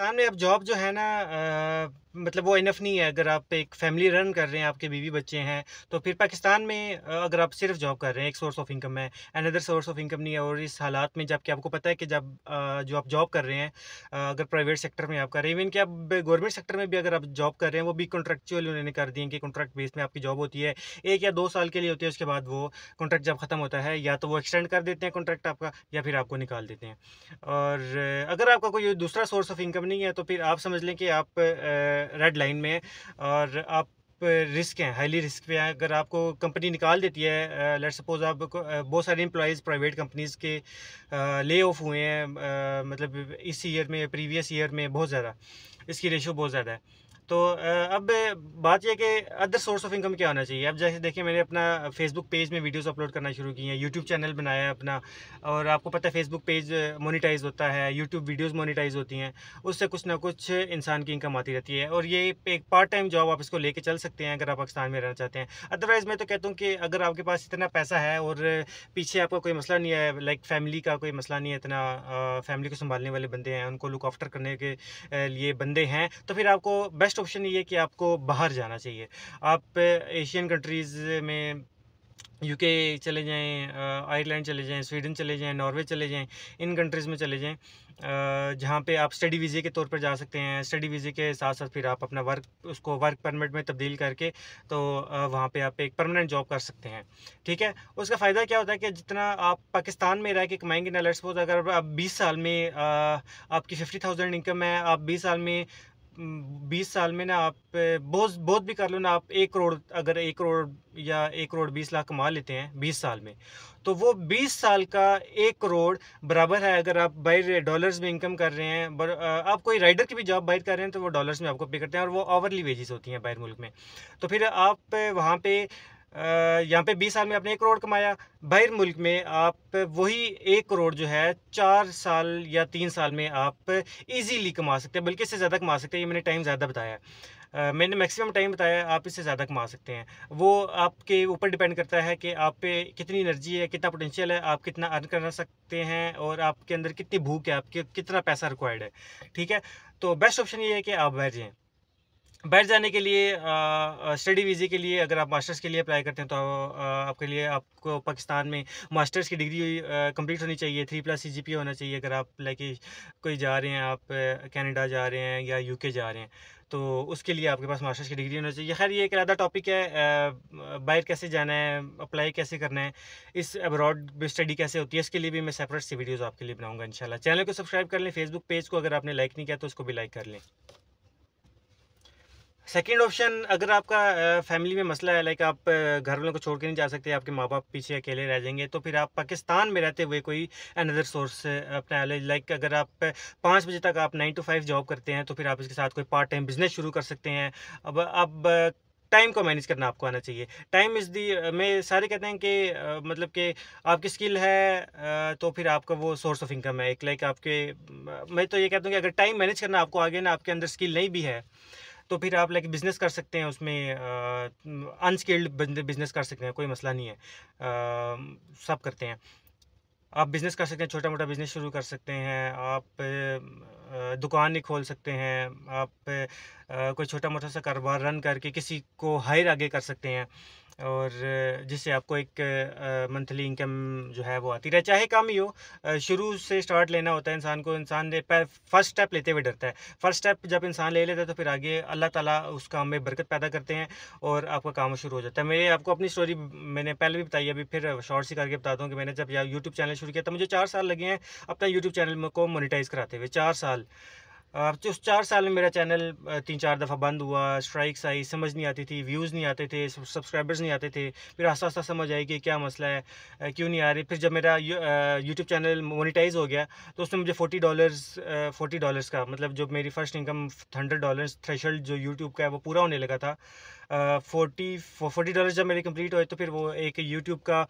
सामने अब जॉब जो है ना मतलब वो इनफ नहीं है अगर आप एक फैमिली रन कर रहे हैं आपके बीवी बच्चे हैं तो फिर पाकिस्तान में अगर आप सिर्फ जॉब कर रहे हैं एक सोर्स ऑफ इनकम है अनदर सोर्स ऑफ इनकम नहीं है और इस हालात में जबकि आपको पता है कि जब जो आप जॉब कर रहे हैं अगर प्राइवेट सेक्टर में आप कर रहे हैं इवन कि आप गवर्नमेंट सेक्टर में भी अगर आप जॉब कर रहे हैं वो भी कॉन्ट्रेक्चुअल उन्होंने कर दिए कि कॉन्ट्रैक्ट बेस में आपकी जॉब होती है एक या दो साल के लिए होती है उसके बाद वो कॉन्ट्रैक्ट जब ख़त्म होता है या तो वो एक्सटेंड कर देते हैं कॉन्ट्रैक्ट आपका या फिर आपको निकाल देते हैं और अगर आपका कोई दूसरा सोर्स ऑफ इनकम नहीं है तो फिर आप समझ लें कि आप रेड लाइन में है और आप रिस्क हैं हाईली रिस्क पे हैं अगर आपको कंपनी निकाल देती है लेट सपोज आप बहुत सारे एम्प्लॉज प्राइवेट कंपनीज़ के ले ऑफ हुए हैं मतलब इस ईयर में प्रीवियस ईयर में बहुत ज़्यादा इसकी रेशो बहुत ज़्यादा है तो अब बात यह कि अदर सोर्स ऑफ इनकम क्या होना चाहिए अब जैसे देखिए मैंने अपना फेसबुक पेज में वीडियोस अपलोड करना शुरू किए हैं यूट्यूब चैनल बनाया है अपना और आपको पता है फेसबुक पेज मोनेटाइज होता है यूट्यूब वीडियोस मोनेटाइज होती हैं उससे कुछ ना कुछ इंसान की इनकम आती रहती है और ये एक पार्ट टाइम जॉब आप इसको लेके चल सकते हैं अगर आप पाकिस्तान में रहना चाहते हैं अदरवाइज़ मैं तो कहता हूँ कि अगर आपके पास इतना पैसा है और पीछे आपका कोई मसला नहीं है लाइक फैमिली का कोई मसला नहीं है इतना फैमिली को संभालने वाले बंदे हैं उनको लुक आफ्टर करने के लिए बंदे हैं तो फिर आपको बेस्ट बेस्ट ऑप्शन ये है कि आपको बाहर जाना चाहिए आप एशियन कंट्रीज़ में यूके चले जाएं आयरलैंड चले जाएं स्वीडन चले जाएं नॉर्वे चले जाएं इन कंट्रीज़ में चले जाएं जहाँ पे आप स्टडी वीज़े के तौर पर जा सकते हैं स्टडी वीज़े के साथ साथ फिर आप अपना वर्क उसको वर्क परमिट में तब्दील करके तो वहाँ पे आप एक परमानेंट जॉब कर सकते हैं ठीक है उसका फ़ायदा क्या होता है कि जितना आप पाकिस्तान में रह के कमाएंगे ना लेट्स सपोज अगर आप बीस साल में आपकी फिफ्टी थाउजेंड इनकम है आप बीस साल में बीस साल में ना आप बहुत बहुत भी कर लो ना आप एक करोड़ अगर एक करोड़ या एक करोड़ बीस लाख कमा लेते हैं बीस साल में तो वो बीस साल का एक करोड़ बराबर है अगर आप बाई डॉलर्स में इनकम कर रहे हैं बर, आप कोई राइडर की भी जॉब बाहर कर रहे हैं तो वो डॉलर्स में आपको पे करते हैं और वो आवरली वेजेस होती हैं बाहर मुल्क में तो फिर आप वहाँ पर यहाँ पे 20 साल में आपने एक करोड़ कमाया बाहर मुल्क में आप वही एक करोड़ जो है चार साल या तीन साल में आप इजीली कमा सकते हैं बल्कि इससे ज़्यादा कमा सकते हैं ये मैंने टाइम ज़्यादा बताया मैंने मैक्सिमम टाइम बताया आप इससे ज़्यादा कमा सकते हैं वो आपके ऊपर डिपेंड करता है कि आप पे कितनी एनर्जी है कितना पोटेंशियल है आप कितना अर्न कर सकते हैं और आपके अंदर कितनी भूख है आपके कितना पैसा रिक्वायर्ड है ठीक है तो बेस्ट ऑप्शन ये है कि आप बैठ जाएँ बैठ जाने के लिए स्टडी वीज़े के लिए अगर आप मास्टर्स के लिए अप्लाई करते हैं तो आ, आपके लिए आपको पाकिस्तान में मास्टर्स की डिग्री कंप्लीट होनी चाहिए three plus C G P होना चाहिए अगर आप लाइक कोई जा रहे हैं आप कनाडा जा रहे हैं या यूके जा रहे हैं तो उसके लिए आपके पास मास्टर्स की डिग्री होना चाहिए खैर ये एक अलहदा टॉपिक है बाहर कैसे जाना है अप्लाई कैसे करना है इस अब्रॉड स्टडी कैसे होती है इसके लिए भी मैं सेपरेट सी वीडियोज़ आपके लिए बनाऊँगा इन चैनल को सब्सक्राइब कर लें फेसबुक पेज को अगर आपने लाइक नहीं किया तो उसको भी लाइक कर लें सेकेंड ऑप्शन अगर आपका फैमिली में मसला है लाइक आप घर वालों को छोड़ के नहीं जा सकते आपके माँ बाप पीछे अकेले रह जाएंगे तो फिर आप पाकिस्तान में रहते हुए कोई अनदर सोर्स अपना लाइक अगर आप पाँच बजे तक आप नाइन टू फाइव जॉब करते हैं तो फिर आप इसके साथ कोई पार्ट टाइम बिजनेस शुरू कर सकते हैं अब अब टाइम को मैनेज करना आपको आना चाहिए टाइम इज़ दी मैं सारे कहते हैं कि मतलब कि आपकी स्किल है तो फिर आपका वो सोर्स ऑफ इनकम है एक लाइक आपके मैं तो ये कहता हूँ कि अगर टाइम मैनेज करना आपको आगे ना आपके अंदर स्किल नहीं भी है तो फिर आप लाइक बिज़नेस कर सकते हैं उसमें अनस्किल्ड बिज़नेस कर सकते हैं कोई मसला नहीं है आ, सब करते हैं आप बिज़नेस कर सकते हैं छोटा मोटा बिज़नेस शुरू कर सकते हैं आप दुकान नहीं खोल सकते हैं आप कोई छोटा मोटा सा कारोबार रन करके किसी को हायर आगे कर सकते हैं और जिससे आपको एक मंथली इनकम जो है वो आती रहे चाहे कम ही हो शुरू से स्टार्ट लेना होता है इंसान को इंसान फर्स्ट स्टेप लेते हुए डरता है फर्स्ट स्टेप जब इंसान ले लेता है तो फिर आगे अल्लाह ताला उस काम में बरकत पैदा करते हैं और आपका काम शुरू हो जाता है मेरे आपको अपनी स्टोरी मैंने पहले भी बताई अभी फिर शॉर्ट सी करके बता दूँ कि मैंने जब यूट्यूब चैनल शुरू किया तो मुझे चार साल लगे हैं अपना यूट्यूब चैनल को मोनिटाइज़ कराते हुए चार साल साल तो उस चार साल में मेरा चैनल तीन चार दफ़ा बंद हुआ स्ट्राइक्स आई समझ नहीं आती थी व्यूज़ नहीं आते थे सब्सक्राइबर्स नहीं आते थे फिर आस्ता आस्ता समझ आई कि क्या मसला है क्यों नहीं आ रही फिर जब मेरा यूट्यूब चैनल मोनिटाइज हो गया तो उसमें मुझे फोर्टी डॉलर्स फोर्टी डॉलर्स का मतलब जो मेरी first income hundred dollar threshold जो यूट्यूब का है वो पूरा होने लगा था फोर्टी फोर्टी डॉलर जब मेरी कंप्लीट हुए तो फिर वो एक यूट्यूब का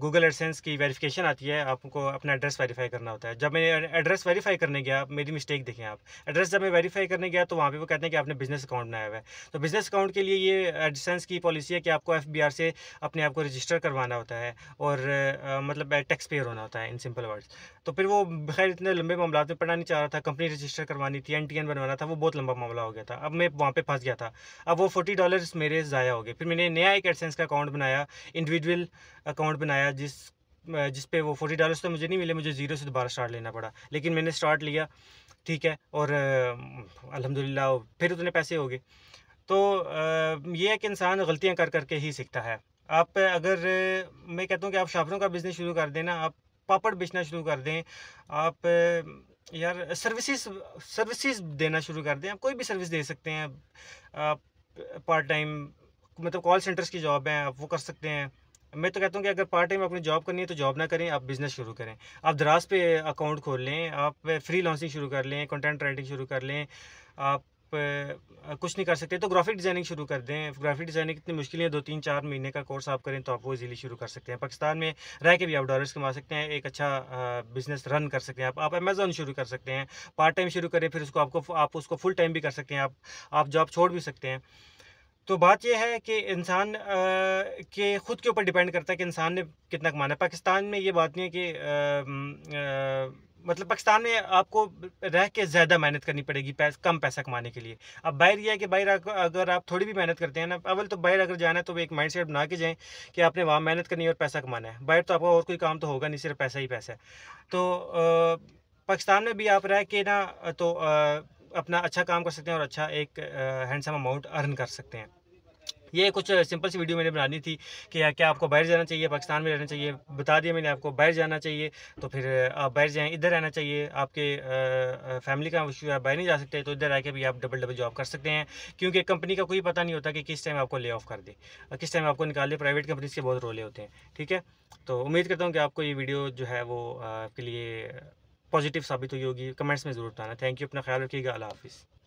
गूगल एडसेंस की वेरिफिकेशन आती है आपको अपना एड्रेस वेरीफाई करना होता है जब मैं एड्रेस वेरीफाई करने गया मेरी मिस्टेक देखें आप एड्रेस जब मैं वेरीफाई करने गया तो वहाँ पे वो कहते हैं कि आपने बिजनेस अकाउंट बनाया हुआ है तो बिजनेस अकाउंट के लिए ये एडसेंस की पॉलिसी है कि आपको एफ से अपने आप को रजिस्टर करवाना होता है और आ, मतलब टैक्स पेयर होना होता है इन सिंपल वर्ड्स तो फिर वो खैर इतने लंबे मामला में पढ़ना नहीं चाह रहा था कंपनी रजिस्टर करवानी थी एन बनवाना था वो बहुत लंबा मामला हो गया था अब मैं वहाँ पर फंस गया था अब वो फोर्टी डॉलर्स मेरे ज़ाया हो गए फिर मैंने नया एक एडसेंस का अकाउंट बनाया इंडिविजुअल अकाउंट बनाया जिस जिस पे वो फोर्टी डॉलर्स तो मुझे नहीं मिले मुझे जीरो से दोबारा स्टार्ट लेना पड़ा लेकिन मैंने स्टार्ट लिया ठीक है और अल्हम्दुलिल्लाह फिर उतने पैसे हो गए तो ये है कि इंसान गलतियाँ कर करके ही सीखता है आप अगर मैं कहता हूँ कि आप शापरों का बिज़नेस शुरू कर देना आप पापड़ बेचना शुरू कर दें आप यार सर्विसेज सर्विसेज देना शुरू कर दें आप कोई भी सर्विस दे सकते हैं आप पार्ट टाइम मतलब कॉल सेंटर्स की जॉब हैं आप वो कर सकते हैं मैं तो कहता हूँ कि अगर पार्ट टाइम अपनी जॉब करनी है तो जॉब ना करें आप बिज़नेस शुरू करें आप दराज पे अकाउंट खोल लें आप फ्री लॉन्सिंग शुरू कर लें कंटेंट राइटिंग शुरू कर लें आप कुछ नहीं कर सकते तो ग्राफिक डिज़ाइनिंग शुरू कर दें ग्राफिक डिज़ाइनिंग कितनी मुश्किल है दो तीन चार महीने का कोर्स आप करें तो आप वो इजीली शुरू कर सकते हैं पाकिस्तान में रह के भी आप डॉलर्स कमा सकते हैं एक अच्छा बिज़नेस रन कर सकते हैं आप आप अमेज़ोन शुरू कर सकते हैं पार्ट टाइम शुरू करें फिर उसको आपको आप उसको फुल टाइम भी कर सकते हैं आप आप जॉब छोड़ भी सकते हैं तो बात यह है कि इंसान के ख़ुद के ऊपर डिपेंड करता है कि इंसान ने कितना कमाना है पाकिस्तान में ये बात नहीं है कि आ, आ, मतलब पाकिस्तान में आपको रह के ज़्यादा मेहनत करनी पड़ेगी पैस, कम पैसा कमाने के लिए अब बाहर यह है कि बाहर अगर आप थोड़ी भी मेहनत करते हैं ना अवल तो बाहर अगर जाना है तो एक माइंड सेट बना के जाएँ कि आपने वहाँ मेहनत करनी है और पैसा कमाना है बाहर तो आपका और कोई काम तो होगा नहीं सिर्फ पैसा ही पैसा तो पाकिस्तान में भी आप रह के ना तो अपना अच्छा काम कर सकते हैं और अच्छा एक हैंडसम अमाउंट अर्न कर सकते हैं ये कुछ सिंपल सी वीडियो मैंने बनानी थी कि यार क्या आपको बाहर जाना चाहिए पाकिस्तान में रहना चाहिए बता दिया मैंने आपको बाहर जाना चाहिए तो फिर आप बाहर जाएँ इधर रहना चाहिए आपके फैमिली का इशू है बाहर नहीं जा सकते तो इधर आके भी आप डबल डबल जॉब कर सकते हैं क्योंकि कंपनी का कोई पता नहीं होता कि किस टाइम आपको ले ऑफ कर दे किस टाइम आपको निकाल दे प्राइवेट कंपनीज के बहुत रोले होते हैं ठीक है तो उम्मीद करता हूँ कि आपको ये वीडियो जो है वो आपके लिए पॉजिटिव साबित हुई होगी कमेंट्स में ज़रूर बताना थैंक यू अपना ख्याल रखिएगा अल्लाह हाफिज़